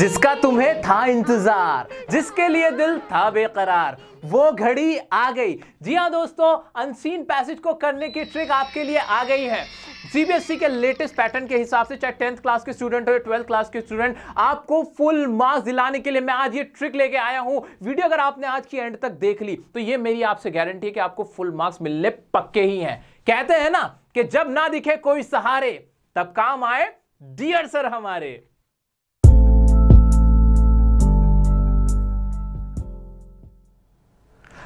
जिसका तुम्हें था इंतजार जिसके लिए दिल था बेकरार वो घड़ी आ गई जी हाँ दोस्तों अनसीन पैसेज को करने की ट्रिक आपके लिए आ गई है सीबीएसई के लेटेस्ट पैटर्न के हिसाब से चाहे टेंथ क्लास के स्टूडेंट हो या ट्वेल्थ क्लास के स्टूडेंट आपको फुल मार्क्स दिलाने के लिए मैं आज ये ट्रिक लेके आया हूँ वीडियो अगर आपने आज की एंड तक देख ली तो ये मेरी आपसे गारंटी है कि आपको फुल मार्क्स मिलने पक्के ही हैं कहते हैं ना कि जब ना दिखे कोई सहारे तब काम आए डियर सर हमारे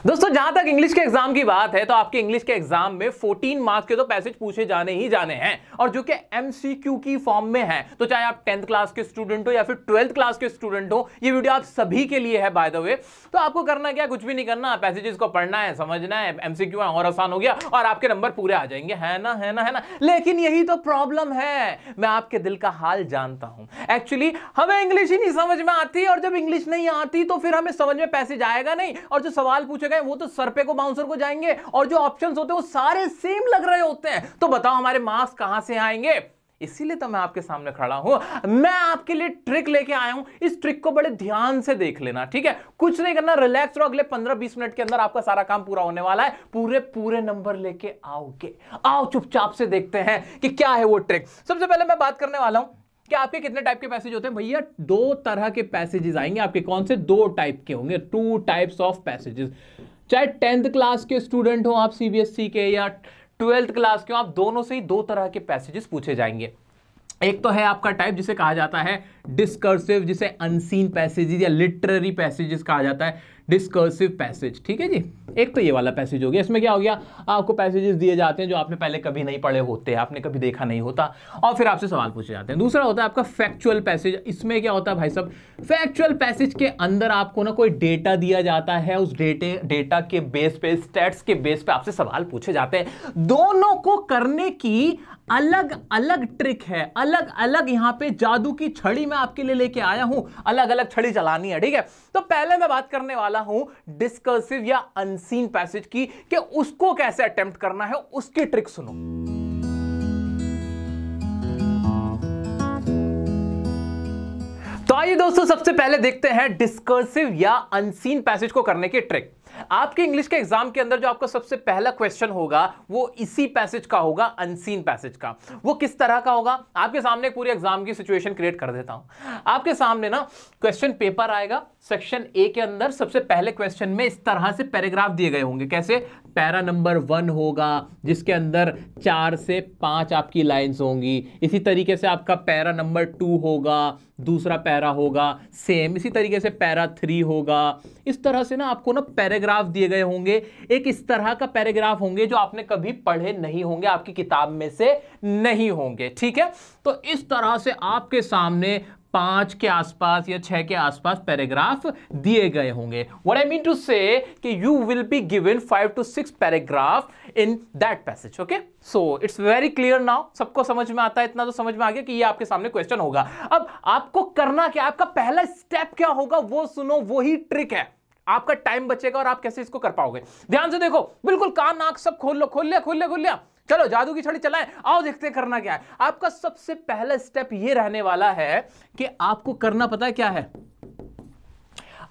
दोस्तों जहां तक इंग्लिश के एग्जाम की बात है तो आपके इंग्लिश के एग्जाम में 14 मार्क्स के तो पैसेज पूछे जाने ही जाने हैं और जो कि एमसीक्यू की फॉर्म में है तो चाहे आप टेंथ क्लास के स्टूडेंट हो या फिर ट्वेल्थ क्लास के स्टूडेंट हो ये वीडियो आप सभी के लिए है बाय द वे तो आपको करना क्या कुछ भी नहीं करना पैसेजेस को पढ़ना है समझना है एमसीक्यू है और आसान हो गया और आपके नंबर पूरे आ जाएंगे है ना है ना है ना लेकिन यही तो प्रॉब्लम है मैं आपके दिल का हाल जानता हूं एक्चुअली हमें इंग्लिश ही नहीं समझ में आती और जब इंग्लिश नहीं आती तो फिर हमें समझ में पैसेज आएगा नहीं और जो सवाल पूछेगा में वो तो सरपे को बाउंसर को जाएंगे और जो ऑप्शन होते हैं वो सारे सेम लग रहे होते हैं तो बताओ हमारे मार्क्स कहां से आएंगे इसीलिए तो मैं आपके सामने खड़ा हूं मैं आपके लिए ट्रिक लेके आया हूं इस ट्रिक को बड़े ध्यान से देख लेना ठीक है कुछ नहीं करना रिलैक्स रहो अगले 15-20 मिनट के अंदर आपका सारा काम पूरा होने वाला है पूरे पूरे नंबर लेके आओगे आओ चुपचाप से देखते हैं कि क्या है वो ट्रिक सबसे पहले मैं बात करने वाला हूं कि आपके कितने टाइप के पैसेज होते हैं भैया दो तरह के पैसेजेस आएंगे आपके कौन से दो टाइप के होंगे टू टाइप्स ऑफ पैसेजेस चाहे टेंथ क्लास के स्टूडेंट हो आप सीबीएसई e के या ट्वेल्थ क्लास के हो आप दोनों से ही दो तरह के पैसेजेस पूछे जाएंगे एक तो है आपका टाइप जिसे कहा जाता है डिस्कर्सिव जिसे अनसीन पैसेजेस या लिटरेरी पैसेजेस कहा जाता है डिस्कर्सिव पैसेज ठीक है जी एक तो ये वाला पैसेज हो गया इसमें क्या हो गया आपको पैसेजेस दिए जाते हैं जो आपने पहले कभी नहीं पढ़े होते हैं आपने कभी देखा नहीं होता और फिर आपसे सवाल पूछे जाते हैं दूसरा होता है आपका फैक्चुअल पैसेज इसमें क्या होता है भाई साहब फैक्चुअल पैसेज के अंदर आपको ना कोई डेटा दिया जाता है उस डेटे डेटा के बेस पे स्टेट्स के बेस पे आपसे सवाल पूछे जाते हैं दोनों को करने की अलग अलग ट्रिक है अलग अलग यहां पे जादू की छड़ी मैं आपके लिए लेके आया हूं अलग अलग छड़ी चलानी है ठीक है तो पहले मैं बात करने वाला हूं डिस्कर्सिव या अनसीन पैसेज की कि उसको कैसे अटेम्प्ट करना है उसकी ट्रिक सुनो तो आइए दोस्तों सबसे पहले देखते हैं डिस्कर्सिव या अनसीन पैसेज को करने की ट्रिक आपके इंग्लिश के एग्जाम के अंदर जो आपका सबसे पहला क्वेश्चन होगा वो इसी पैसेज का होगा अनसीन पैसेज का वो किस तरह का होगा आपके सामने पूरी एग्जाम की सिचुएशन क्रिएट कर देता हूं आपके सामने ना क्वेश्चन पेपर आएगा सेक्शन ए के अंदर सबसे पहले क्वेश्चन में इस तरह से पैराग्राफ दिए गए होंगे कैसे पैरा नंबर वन होगा जिसके अंदर चार से पाँच आपकी लाइन्स होंगी इसी तरीके से आपका पैरा नंबर टू होगा दूसरा पैरा होगा सेम इसी तरीके से पैरा थ्री होगा इस तरह से ना आपको ना पैराग्राफ दिए गए होंगे एक इस तरह का पैराग्राफ होंगे जो आपने कभी पढ़े नहीं होंगे आपकी किताब में से नहीं होंगे ठीक है तो इस तरह से आपके सामने पांच के आसपास या छह के आसपास पैराग्राफ दिए गए होंगे what I mean to say you will be given five to six paragraph in that passage okay so it's very clear now सबको समझ में आता है इतना तो समझ में आ गया कि ये आपके सामने क्वेश्चन होगा अब आपको करना क्या आपका पहला स्टेप क्या होगा वो सुनो वो ही ट्रिक है आपका टाइम बचेगा और आप कैसे इसको कर पाओगे ध्यान से देखो बिल्कुल कान नाक सब खोल लो खोल लिया खोल लिया खोल लिया चलो जादू की छड़ी चलाएं आओ देखते करना क्या है आपका सबसे पहला स्टेप ये रहने वाला है कि आपको करना पता है क्या है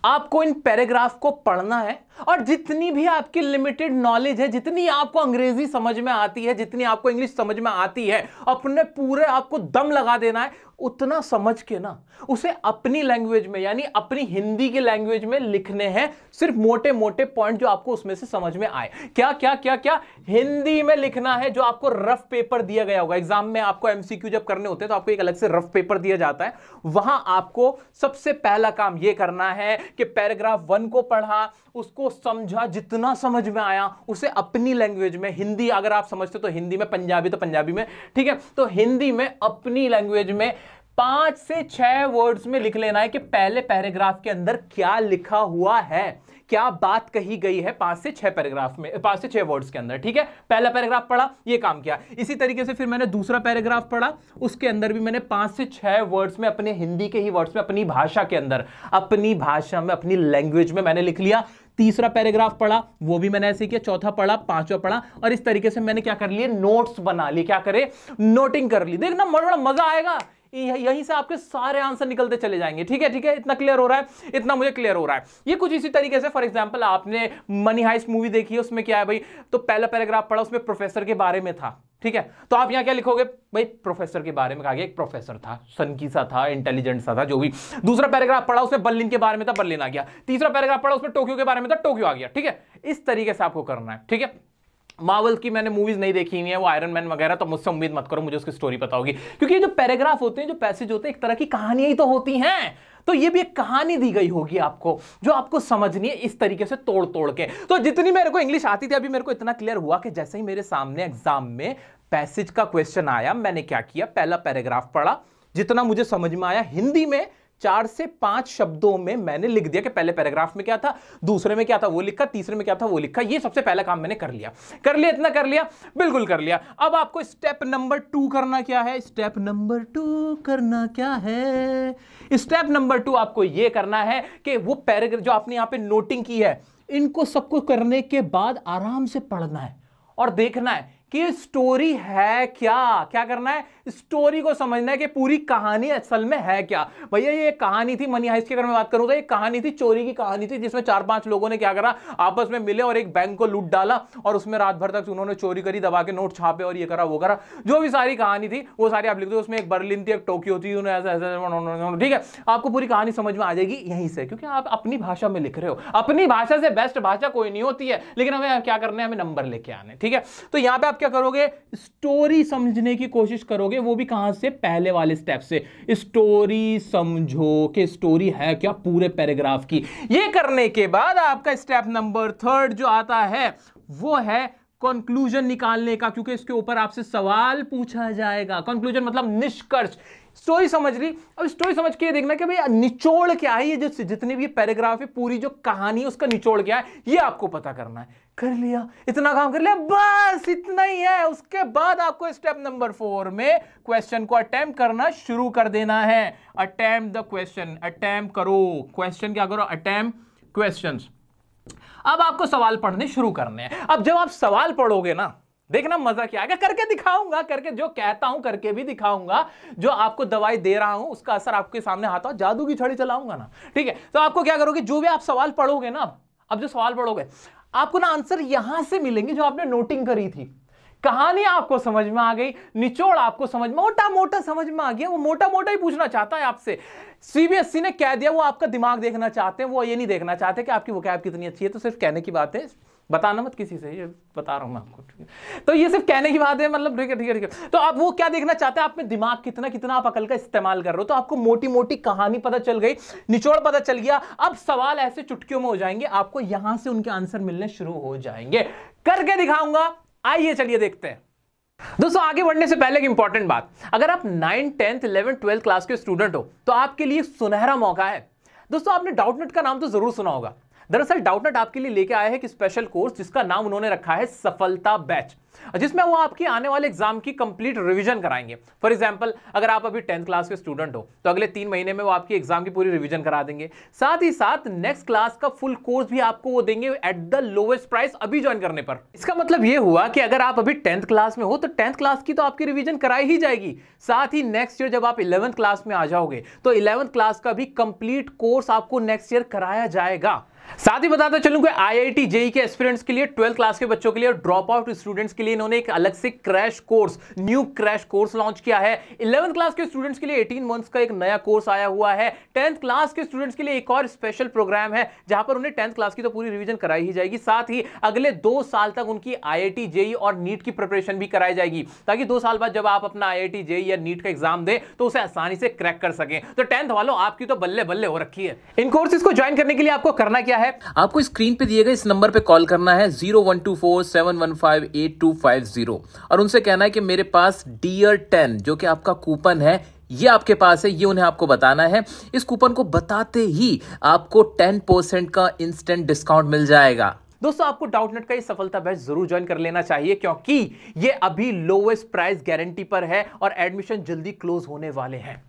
आपको इन पैराग्राफ को पढ़ना है और जितनी भी आपकी लिमिटेड नॉलेज है जितनी आपको अंग्रेजी समझ में आती है जितनी आपको इंग्लिश समझ में आती है अपने पूरे आपको दम लगा देना है उतना समझ के ना उसे अपनी लैंग्वेज में यानी अपनी हिंदी की लैंग्वेज में लिखने हैं सिर्फ मोटे मोटे पॉइंट जो आपको उसमें से समझ में आए क्या क्या क्या क्या हिंदी में लिखना है जो आपको रफ पेपर दिया गया होगा एग्जाम में आपको एमसीक्यू जब करने होते हैं तो आपको एक अलग से रफ पेपर दिया जाता है वहां आपको सबसे पहला काम यह करना है कि पैराग्राफ वन को पढ़ा उसको समझा जितना समझ में आया उसे अपनी लैंग्वेज में हिंदी अगर आप समझते तो हिंदी में पंजाबी तो पंजाबी में ठीक है तो हिंदी में अपनी लैंग्वेज में पांच से छह वर्ड्स में लिख लेना है कि पहले पैराग्राफ के अंदर क्या लिखा हुआ है क्या बात कही गई है पांच से छह पैराग्राफ में पांच से छह वर्ड्स के अंदर ठीक है पहला पैराग्राफ पढ़ा ये काम किया इसी तरीके से फिर मैंने दूसरा पैराग्राफ पढ़ा उसके अंदर भी मैंने पांच से छह वर्ड्स में अपने हिंदी के ही वर्ड्स में अपनी भाषा के अंदर अपनी भाषा में अपनी लैंग्वेज में मैंने लिख लिया तीसरा पैराग्राफ पढ़ा वो भी मैंने ऐसे किया चौथा पढ़ा पांचवा पढ़ा और इस तरीके से मैंने क्या कर लिए नोट्स बना लिए क्या करे नोटिंग कर ली देखना बड़ा मजा आएगा यहीं से आपके सारे आंसर निकलते चले जाएंगे ठीक है ठीक है इतना क्लियर हो रहा है इतना मुझे क्लियर हो रहा है ये कुछ इसी तरीके से फॉर एग्जाम्पल आपने मनी हाइस मूवी देखी है उसमें क्या है भाई तो पहला पैराग्राफ पढ़ा उसमें प्रोफेसर के बारे में था ठीक है तो आप यहां क्या लिखोगे भाई प्रोफेसर के बारे में कहा गया एक प्रोफेसर था सनकी सा था इंटेलिजेंट सा था जो भी दूसरा पैराग्राफ पढ़ा उसमें बर्लिन के बारे में था बर्लिन आ गया तीसरा पैराग्राफ पढ़ा उसमें टोक्यो के बारे में था टोक्यो आ गया ठीक है इस तरीके से आपको करना है ठीक है मावल की मैंने मूवीज नहीं देखी हुई है वो आयरन मैन वगैरह तो मुझसे उम्मीद मत करो मुझे उसकी स्टोरी पता होगी क्योंकि जो पैराग्राफ होते हैं जो पैसेज होते हैं एक तरह की कहानियां ही तो होती हैं तो ये भी एक कहानी दी गई होगी आपको जो आपको समझनी है इस तरीके से तोड़ तोड़ के तो जितनी मेरे को इंग्लिश आती थी अभी मेरे को इतना क्लियर हुआ कि जैसे ही मेरे सामने एग्जाम में पैसेज का क्वेश्चन आया मैंने क्या किया पहला पैराग्राफ पढ़ा जितना मुझे समझ में आया हिंदी में चार से पांच शब्दों में मैंने लिख दिया कि पहले पैराग्राफ में क्या था दूसरे में क्या था वो लिखा तीसरे में क्या था वो लिखा ये सबसे पहला काम मैंने कर लिया कर लिया इतना कर लिया बिल्कुल कर लिया अब आपको स्टेप नंबर टू करना क्या है स्टेप नंबर टू करना क्या है स्टेप नंबर टू आपको ये करना है कि वो पैराग्राफ जो आपने यहां पर नोटिंग की है इनको सबको करने के बाद आराम से पढ़ना है और देखना है कि स्टोरी है क्या क्या करना है स्टोरी को समझना है कि पूरी कहानी असल में है क्या भैया ये कहानी थी मनी हाइस की अगर मैं बात करूं तो ये कहानी थी चोरी की कहानी थी जिसमें चार पांच लोगों ने क्या करा आपस में मिले और एक बैंक को लूट डाला और उसमें रात भर तक उन्होंने चोरी करी दबा के नोट छापे और ये करा वो करा जो भी सारी कहानी थी वो सारी आप लिख दो उसमें एक बर्लिन थी एक टोक्यो थी ठीक है आपको पूरी कहानी समझ में आ जाएगी यहीं से क्योंकि आप अपनी भाषा में लिख रहे हो अपनी भाषा से बेस्ट भाषा कोई नहीं होती है लेकिन हमें क्या करना है हमें नंबर लेके आने ठीक है तो यहाँ पे आपके क्या करोगे स्टोरी समझने की कोशिश करोगे वो भी कहां से पहले वाले स्टेप से स्टोरी समझो कि स्टोरी है क्या पूरे पैराग्राफ की ये करने के बाद आपका स्टेप नंबर थर्ड जो आता है वो है कंक्लूजन निकालने का क्योंकि इसके ऊपर आपसे सवाल पूछा जाएगा कंक्लूजन मतलब निष्कर्ष स्टोरी समझ ली अब स्टोरी समझ के देखना कि भाई निचोड़ क्या है ये जो जितने भी पैराग्राफ है पूरी जो कहानी है उसका निचोड़ क्या है ये आपको पता करना है कर लिया इतना काम कर लिया बस इतना ही है उसके बाद आपको स्टेप नंबर फोर में क्वेश्चन को अटैम्प करना शुरू कर देना है अटेम्प्ट द क्वेश्चन अटैम्प करो क्वेश्चन क्या करो अटैम्प क्वेश्चन अब आपको सवाल पढ़ने शुरू करने हैं अब जब आप सवाल पढ़ोगे ना देखना मजा क्या आएगा करके दिखाऊंगा करके जो कहता हूं करके भी दिखाऊंगा जो आपको दवाई दे रहा हूं उसका असर आपके सामने आता हो जादू की छड़ी चलाऊंगा ना ठीक है तो आपको क्या करोगे जो भी आप सवाल पढ़ोगे ना अब जो सवाल पढ़ोगे आपको ना आंसर यहां से मिलेंगे जो आपने नोटिंग करी थी कहानी आपको समझ में आ गई निचोड़ आपको समझ में मोटा मोटा समझ में आ गया वो मोटा मोटा ही पूछना चाहता है आपसे सीबीएसई ने कह दिया वो आपका दिमाग देखना चाहते हैं वो ये नहीं देखना चाहते कि आपकी वो कितनी अच्छी है तो सिर्फ कहने की बात है बताना मत किसी से ये बता रहा हूँ मैं आपको तो ये सिर्फ कहने की बात है मतलब ठीक है ठीक है ठीक है तो आप वो क्या देखना चाहते हैं आप में दिमाग कितना कितना आप अकल का इस्तेमाल कर रहे हो तो आपको मोटी मोटी कहानी पता चल गई निचोड़ पता चल गया अब सवाल ऐसे चुटकियों में हो जाएंगे आपको यहां से उनके आंसर मिलने शुरू हो जाएंगे करके दिखाऊंगा आइए चलिए देखते हैं दोस्तों आगे बढ़ने से पहले एक इंपॉर्टेंट बात अगर आप nine tenth eleven twelfth class के स्टूडेंट हो तो आपके लिए सुनहरा मौका है दोस्तों आपने डाउटनेट का नाम तो जरूर सुना होगा दरअसल डाउटनेट आपके लिए लेके आया है कि स्पेशल कोर्स जिसका नाम उन्होंने रखा है सफलता बैच जिसमें वो आपकी आने वाले एग्जाम की कंप्लीट रिवीजन कराएंगे फॉर एग्जाम्पल अगर आप अभी टेंथ क्लास के स्टूडेंट हो तो अगले तीन महीने में वो आपकी एग्जाम की पूरी रिवीजन करा देंगे साथ ही साथ नेक्स्ट क्लास का फुल कोर्स भी आपको वो देंगे एट द लोवेस्ट प्राइस अभी ज्वाइन करने पर इसका मतलब ये हुआ कि अगर आप अभी टेंथ क्लास में हो तो टेंथ क्लास की तो आपकी रिविजन कराई ही जाएगी साथ ही नेक्स्ट ईयर जब आप इलेवंथ क्लास में आ जाओगे तो इलेवंथ क्लास का भी कंप्लीट कोर्स आपको नेक्स्ट ईयर कराया जाएगा साथ ही बताते चलूँ कि आई आई टी जेई के एस्पिरेंट्स के लिए ट्वेल्थ क्लास के बच्चों के लिए और ड्रॉप आउट स्टूडेंट्स के लिए इन्होंने एक अलग से crash course new crash course launch किया है इलेवंथ क्लास के स्टूडेंट्स के लिए 18 मंथ्स का एक नया कोर्स आया हुआ है टेंथ क्लास के स्टूडेंट्स के लिए एक और स्पेशल प्रोग्राम है जहां पर उन्हें टेंथ क्लास की तो पूरी रिविजन कराई ही जाएगी साथ ही अगले दो साल तक उनकी आई आई e और नीट की प्रिपरेशन भी कराई जाएगी ताकि दो साल बाद जब आप अपना आई आई e या नीट का एग्जाम दें तो उसे आसानी से क्रैक कर सकें तो टेंथ वालों आपकी तो बल्ले बल्ले हो रखी है इन कोर्सेज को ज्वाइन करने के लिए आपको करना क्या गया है आपको स्क्रीन पे दिए गए इस नंबर पे कॉल करना है zero one two four seven one five eight two five zero और उनसे कहना है कि मेरे पास डीयर टेन जो कि आपका कूपन है ये आपके पास है ये उन्हें आपको बताना है इस कूपन को बताते ही आपको टेन परसेंट का इंस्टेंट डिस्काउंट मिल जाएगा दोस्तों आपको डाउटनेट का ये सफलता बैच जरूर ज्वाइन कर लेना चाहिए क्योंकि ये अभी लोवेस्ट प्राइस गारंटी पर है और एडमिशन जल्दी क्लोज होने वाले हैं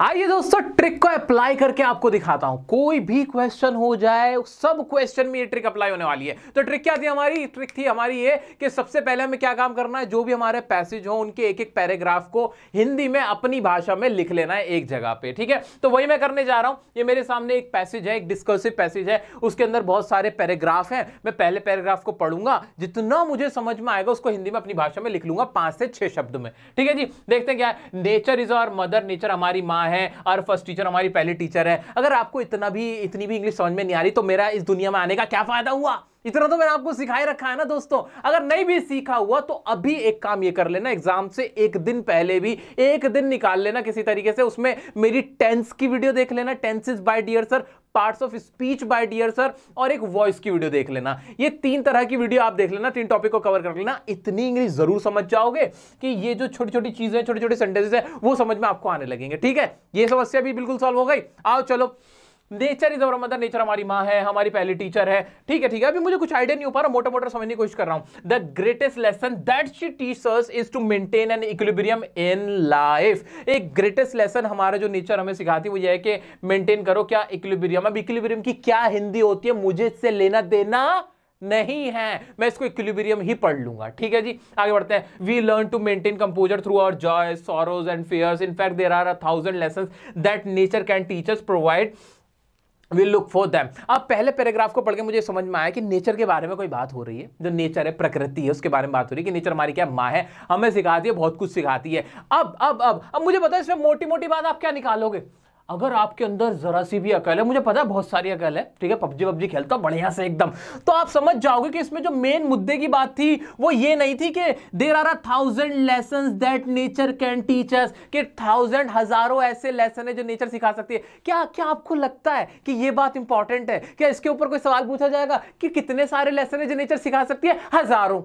आइए दोस्तों ट्रिक को अप्लाई करके आपको दिखाता हूं कोई भी क्वेश्चन हो जाए सब क्वेश्चन में ये ट्रिक अप्लाई होने वाली है तो ट्रिक क्या थी हमारी ट्रिक थी हमारी ये कि सबसे पहले हमें क्या काम करना है जो भी हमारे पैसेज हो उनके एक एक पैराग्राफ को हिंदी में अपनी भाषा में लिख लेना है एक जगह पे ठीक है तो वही मैं करने जा रहा हूं ये मेरे सामने एक पैसेज है एक डिस्कर्सिव पैसेज है उसके अंदर बहुत सारे पैराग्राफ है मैं पहले पैराग्राफ को पढ़ूंगा जितना मुझे समझ में आएगा उसको हिंदी में अपनी भाषा में लिख लूंगा पांच से छह शब्द में ठीक है जी देखते हैं क्या नेचर इज और मदर नेचर हमारी माँ है और फर्स्ट टीचर हमारी पहली टीचर है अगर आपको इतना भी इतनी भी इंग्लिश समझ में नहीं आ रही तो मेरा इस दुनिया में आने का क्या फ़ायदा हुआ इतना तो मैंने आपको सिखाई रखा है ना दोस्तों अगर नहीं भी सीखा हुआ तो अभी एक काम ये कर लेना एग्जाम से एक दिन पहले भी एक दिन निकाल लेना किसी तरीके से उसमें मेरी टेंस की वीडियो देख लेना tenses by dear sir parts of speech by dear sir और एक वॉइस की वीडियो देख लेना ये तीन तरह की वीडियो आप देख लेना तीन टॉपिक को कवर कर लेना इतनी इंग्लिश जरूर समझ जाओगे कि ये जो छोटी छोटी चीजें छोटे छोटे सेंटेंसेस है वो समझ में आपको आने लगेंगे ठीक है ये समस्या भी बिल्कुल सॉल्व हो गई आओ चलो nature is our mother nature हमारी माँ है हमारी पहली टीचर है ठीक है ठीक है अभी मुझे कुछ आइडिया नहीं हो पा रहा मोटा मोटा समझने की कोशिश कर रहा हूँ the greatest lesson that she teachers is to maintain an equilibrium in life एक ग्रेटेस्ट लेसन हमारा जो नेचर हमें सिखाती है वो यह है कि मेंटेन करो क्या इक्विलिब्रियम अब इक्विलिब्रियम की क्या हिंदी होती है मुझे इससे लेना देना नहीं है मैं इसको इक्विलिब्रियम ही पढ़ लूंगा ठीक है जी आगे बढ़ते हैं we learn to maintain composure through our joy sorrows and fears in fact there are a thousand lesson that nature can teachers provide will look for them अब पहले पैराग्राफ को पढ़ के मुझे समझ में आया कि नेचर के बारे में कोई बात हो रही है जो नेचर है प्रकृति है उसके बारे में बात हो रही है कि नेचर हमारी क्या माँ है हमें सिखाती है बहुत कुछ सिखाती है अब अब अब अब मुझे बताओ इसमें मोटी मोटी बात आप क्या निकालोगे अगर आपके अंदर जरा सी भी अकल है मुझे पता है बहुत सारी अकल है ठीक है पबजी पबजी खेलता बढ़िया से एकदम तो आप समझ जाओगे कि इसमें जो मेन मुद्दे की बात थी वो ये नहीं थी कि there are thousand lesson that nature can teachers के थाउजेंड हजारों ऐसे लेसन है जो नेचर सिखा सकती है क्या क्या आपको लगता है कि ये बात इंपॉर्टेंट है क्या इसके ऊपर कोई सवाल पूछा जाएगा कि कितने सारे लेसन है जो नेचर सिखा सकती है हजारों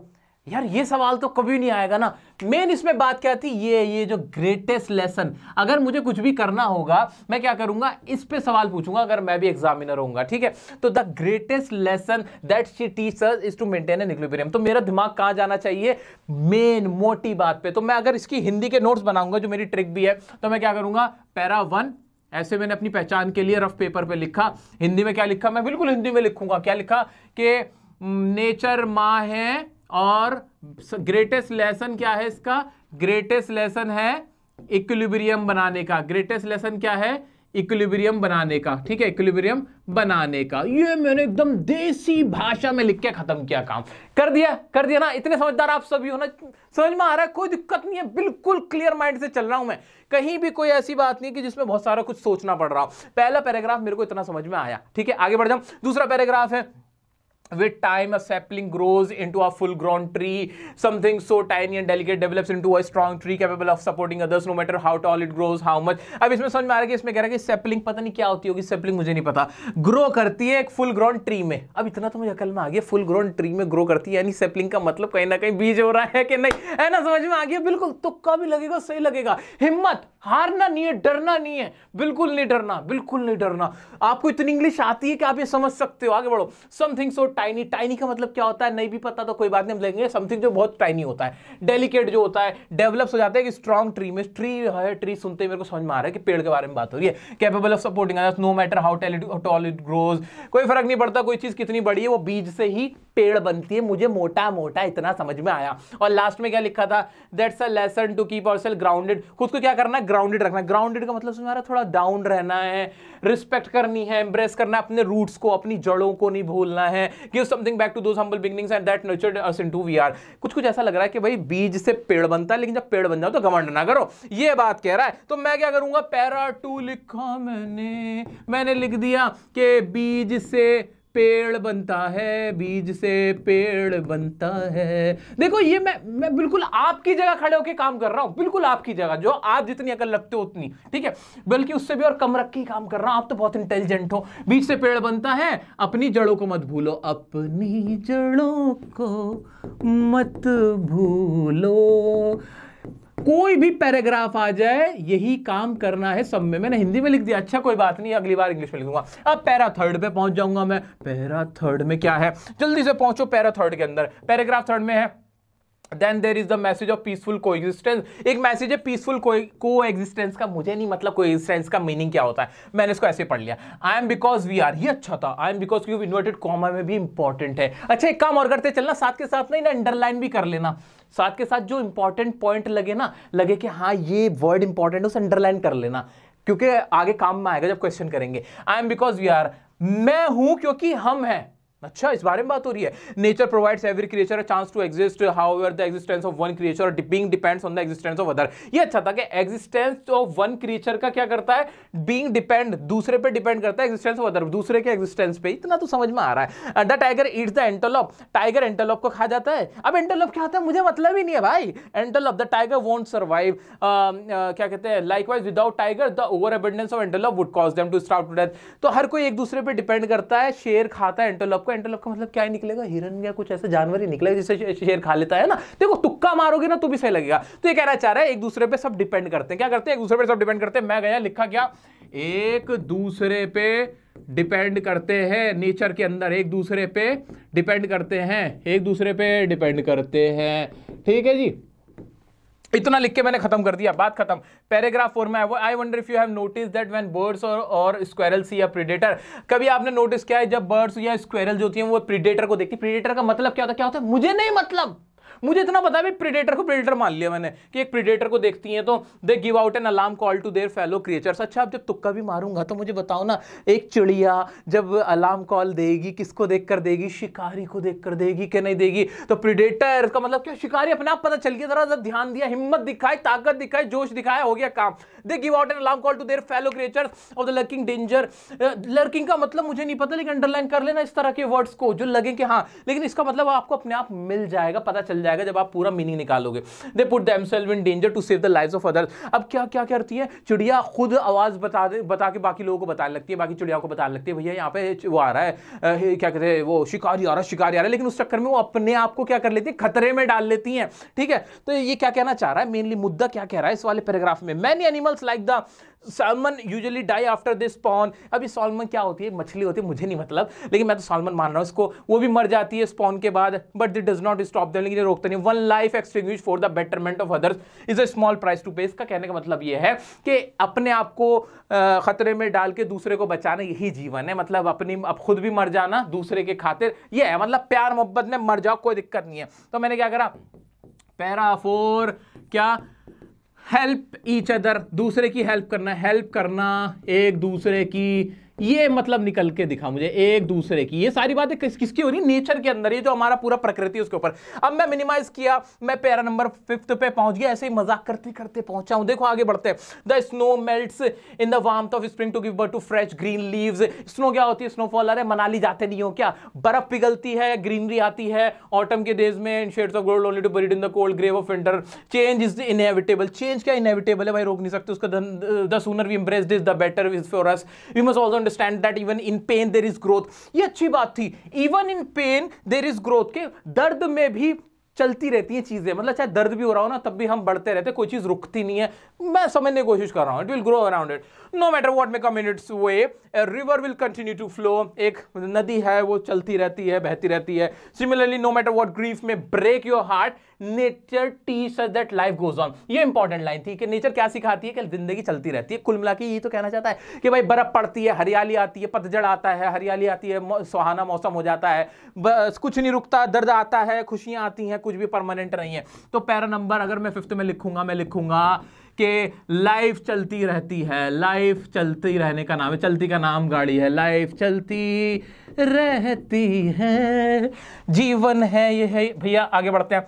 यार ये सवाल तो कभी नहीं आएगा ना मेन इसमें बात क्या थी ये ये जो ग्रेटेस्ट लेसन अगर मुझे कुछ भी करना होगा मैं क्या करूंगा इस पे सवाल पूछूंगा अगर मैं भी एग्जामिनर होऊंगा ठीक है तो the greatest lesson that she teachers is to maintain an equilibrium तो मेरा दिमाग कहाँ जाना चाहिए मेन मोटी बात पे तो मैं अगर इसकी हिंदी के नोट्स बनाऊंगा जो मेरी ट्रिक भी है तो मैं क्या करूंगा पैरा वन ऐसे मैंने अपनी पहचान के लिए रफ पेपर पर लिखा हिंदी में क्या लिखा मैं बिल्कुल हिंदी में लिखूंगा क्या लिखा कि नेचर माँ है और ग्रेटेस्ट लेसन क्या है इसका ग्रेटेस्ट लेसन है इक्विलिब्रियम बनाने का ग्रेटेस्ट लेसन क्या है इक्विलिब्रियम बनाने का ठीक है इक्विलिब्रियम बनाने का ये मैंने एकदम देसी भाषा में लिख के खत्म किया काम कर दिया कर दिया ना इतने समझदार आप सभी हो ना समझ में आ रहा है कोई दिक्कत नहीं है बिल्कुल क्लियर माइंड से चल रहा हूं मैं कहीं भी कोई ऐसी बात नहीं कि जिसमें बहुत सारा कुछ सोचना पड़ रहा हो पहला पैराग्राफ मेरे को इतना समझ में आया ठीक है आगे बढ़ जाऊं दूसरा पैराग्राफ है with time a sapling grows into a full grown tree something so tiny and delicate develops into a strong tree capable of supporting others no matter how tall it grows how much अब इसमें समझ में आ रहा है कि इसमें कह रहा है कि सैपलिंग पता नहीं क्या होती होगी सैपलिंग मुझे नहीं पता ग्रो करती है एक फुल ग्रोन ट्री में अब इतना तो मुझे अकल में आ गया फुल ग्रोन ट्री में ग्रो करती है यानी सैपलिंग का मतलब कहीं ना कहीं बीज हो रहा है कि नहीं है ना समझ में आ गया बिल्कुल तुक्का तो भी लगेगा सही लगेगा हिम्मत हारना नहीं है डरना नहीं है बिल्कुल नहीं डरना बिल्कुल नहीं डरना आपको इतनी इंग्लिश आती है कि आप ये समझ सकते हो आगे बढ़ो समथिंग सो टाइनी टाइनी का मतलब क्या होता है नहीं भी पता तो कोई बात नहीं हम लेंगे समथिंग जो बहुत टाइनी होता है डेलिकेट जो होता है डेवलप्स हो जाता है कि स्ट्रॉन्ग ट्री में ट्री है ट्री सुनते मेरे को समझ में आ रहा है कि पेड़ के बारे में बात हो रही है capable of supporting no matter how tall it grows कोई फर्क नहीं पड़ता कोई चीज़ कितनी बड़ी है वो बीज से ही पेड़ बनती है मुझे मोटा मोटा इतना समझ में आया और लास्ट में क्या लिखा था that's a lesson to keep our grounded खुद को क्या करना है ग्राउंडेड रखना ग्राउंडेड का मतलब समझ आ रहा है थोड़ा डाउन रहना है रिस्पेक्ट करनी है एम्ब्रेस करना है अपने रूट्स को अपनी जड़ों को नहीं भूलना है गिव समथिंग बैक टू दो humble beginnings and that nature us into our कुछ कुछ ऐसा लग रहा है कि भाई बीज से पेड़ बनता है लेकिन जब पेड़ बन जाओ तो घमंड ना करो ये बात कह रहा है तो मैं क्या करूंगा पैरा टू लिखा मैंने मैंने लिख दिया कि बीज से पेड़ बनता है बीज से पेड़ बनता है देखो ये मैं मैं बिल्कुल आपकी जगह खड़े होकर काम कर रहा हूं बिल्कुल आपकी जगह जो आप जितनी अकल लगते हो उतनी ठीक है बल्कि उससे भी और कम रख के काम कर रहा हूं आप तो बहुत इंटेलिजेंट हो बीज से पेड़ बनता है अपनी जड़ों को मत भूलो अपनी जड़ों को मत भूलो कोई भी पैराग्राफ आ जाए यही काम करना है सब में मैंने हिंदी में लिख दिया अच्छा कोई बात नहीं अगली बार इंग्लिश में लिखूंगा अब पैरा थर्ड पे पहुंच जाऊंगा मैं पैरा थर्ड में क्या है जल्दी से पहुंचो पैरा थर्ड के अंदर पैराग्राफ थर्ड में है then there is the message of peaceful coexistence एक मैसेज है पीसफुल को एग्जिस्टेंस का मुझे नहीं मतलब को एग्जिस्टेंस का मीनिंग क्या होता है मैंने इसको ऐसे पढ़ लिया I am because we are ही अच्छा था I am because you inverted comma में भी इंपॉर्टेंट है अच्छा एक काम और करते चलना साथ के साथ नहीं ना अंडरलाइन भी कर लेना साथ के साथ जो इंपॉर्टेंट पॉइंट लगे ना लगे कि हाँ ये वर्ड इंपॉर्टेंट है उसे अंडरलाइन कर लेना क्योंकि आगे काम में आएगा जब क्वेश्चन करेंगे I am because we are मैं हूं क्योंकि हम हैं अच्छा इस बारे में बात हो रही है nature provides every creature a chance to exist how the existence of one creature being depends on the existence of other ये अच्छा था कि एक्जिस्टेंस ऑफ वन क्रिएचर का क्या करता है बींग डिपेंड दूसरे पे डिपेंड करता है एक्जिस्टेंस ऑफ अदर दूसरे के एक्जिस्टेंस पे इतना तो समझ में आ रहा है the tiger it's the antelope tiger antelope को खा जाता है अब एंटोलॉप क्या होता है मुझे मतलब ही नहीं है भाई antelope the tiger won't survive क्या कहते हैं likewise without tiger the overabundance of antelope would cause them to start to death तो हर कोई एक दूसरे पर डिपेंड करता है शेर खाता है एंटोलॉप को एंटरलोप का मतलब क्या निकलेगा हिरन या कुछ ऐसा जानवर ही निकलेगा जिससे शेर खा लेता है ना देखो तुक्का मारोगे ना तो भी सही लगेगा तो ये कहना चाह रहा है एक दूसरे पे सब डिपेंड करते हैं क्या करते हैं एक दूसरे पे सब डिपेंड करते हैं मैं गया लिखा क्या एक दूसरे पे डिपेंड करते हैं नेचर के अंदर एक दूसरे पे डिपेंड करते हैं एक दूसरे पे डिपेंड करते हैं ठीक है जी इतना लिख के मैंने खत्म कर दिया बात खत्म पैराग्राफ फोर में I wonder if you have notice that when birds और और स्क्वेरल सी या प्रीडेटर कभी आपने नोटिस किया है जब बर्ड्स या स्क्वेरल जो होती है वो प्रीडेटर को देखती प्रीडेटर का मतलब क्या होता है क्या होता है मुझे नहीं मतलब मुझे इतना पता है प्रीडेटर को प्रीडेटर मान लिया मैंने कि एक प्रीडेटर को देखती है तो they give out an alarm call to their fellow creatures अच्छा अब जब तुक्का भी मारूंगा तो मुझे बताओ ना एक चिड़िया जब अलार्म कॉल देगी किसको देख कर देगी शिकारी को देख कर देगी कि नहीं देगी तो प्रीडेटर का मतलब क्या शिकारी अपने आप पता चल गया जरा ध्यान दिया हिम्मत दिखाई ताकत दिखाई जोश दिखाया हो गया काम they give out an alarm call to their fellow creatures of the lurking danger lurking का मतलब मुझे नहीं पता लेकिन अंडरलाइन कर लेना इस तरह के वर्ड्स को जो लगे कि हाँ लेकिन इसका मतलब आपको अपने आप मिल जाएगा पता चल जाएगा जब आप पूरा मीनिंग निकालोगे they put themselves in danger to save the life of other अब क्या क्या करती है चिड़िया खुद आवाज़ बता दे बता के बाकी लोगों को बताने लगती है बाकी चिड़िया को बताने लगती है भैया यहाँ पे वो आ रहा है क्या कहते हैं वो शिकारी आ रहा है शिकारी आ रहा है लेकिन उस चक्कर में वो अपने आप को क्या कर लेती है खतरे में डाल लेती हैं ठीक है तो ये क्या कहना चाह रहा है मेनली मुद्दा क्या कह रहा है इस वाले पैराग्राफ में many animals like the salmon usually die after this spawn अभी सालमन क्या होती है मछली होती है मुझे नहीं मतलब लेकिन मैं तो सालमन मान रहा हूँ इसको वो भी मर जाती है स्पॉन के बाद but that does not stop them लेकिन रोकता नहीं one life extinguish for the betterment of others is a small price to pay इसका कहने का मतलब ये है कि अपने आप को खतरे में डाल के दूसरे को बचाना यही जीवन है मतलब अपनी अब खुद भी मर जाना दूसरे के खातिर ये है मतलब प्यार मोहब्बत में मर जाओ कोई दिक्कत नहीं है तो मैंने क्या करा पैरा फोर क्या हेल्प ईच अदर दूसरे की हेल्प करना हेल्प करना एक दूसरे की ये मतलब निकल के दिखा मुझे एक दूसरे की ये सारी बातें किस किसकी हो रही नेचर के अंदर ये जो हमारा पूरा प्रकृति उसके ऊपर अब मैं मिनिमाइज किया मैं पैरा नंबर फिफ्थ पे पहुंच गया ऐसे ही मजाक करते करते पहुंचा हूं देखो आगे बढ़ते हैं the snow melt in the warm of spring to give birth to fresh green leave snow क्या होती है स्नोफॉल अरे मनाली जाते नहीं हो क्या बर्फ पिघलती है ग्रीनरी आती है ऑटम के डेज में shades of gold only to buried in the cold grave of winter change is inevitable change क्या इनएविटेबल है भाई रोक नहीं सकते उसका the sooner we embrace this the better is for us we must also understand that even in pain there is growth ये अच्छी बात थी even in pain there is growth के दर्द में भी चलती रहती है चीज़ें मतलब चाहे दर्द भी हो रहा हो ना तब भी हम बढ़ते रहते कोई चीज़ रुकती नहीं है मैं समझने की कोशिश कर रहा हूँ it will grow around it no matter what may come its way river will continue to flow एक नदी है वो चलती रहती है बहती रहती है similarly no matter what grief may break your heart nature teacher that life goes on ये इंपॉर्टेंट लाइन थी कि नेचर क्या सिखाती है कि जिंदगी चलती रहती है कुल मिला के ये तो कहना चाहता है कि भाई बर्फ पड़ती है हरियाली आती है पतझड़ आता है हरियाली आती है सुहाना मौसम हो जाता है कुछ नहीं रुकता दर्द आता है खुशियां आती हैं कुछ भी परमानेंट नहीं है तो पैरा नंबर अगर मैं फिफ्थ में लिखूंगा मैं लिखूंगा कि लाइफ चलती रहती है लाइफ चलती रहने का नाम है चलती का नाम गाड़ी है लाइफ चलती रहती है जीवन है ये है भैया आगे बढ़ते हैं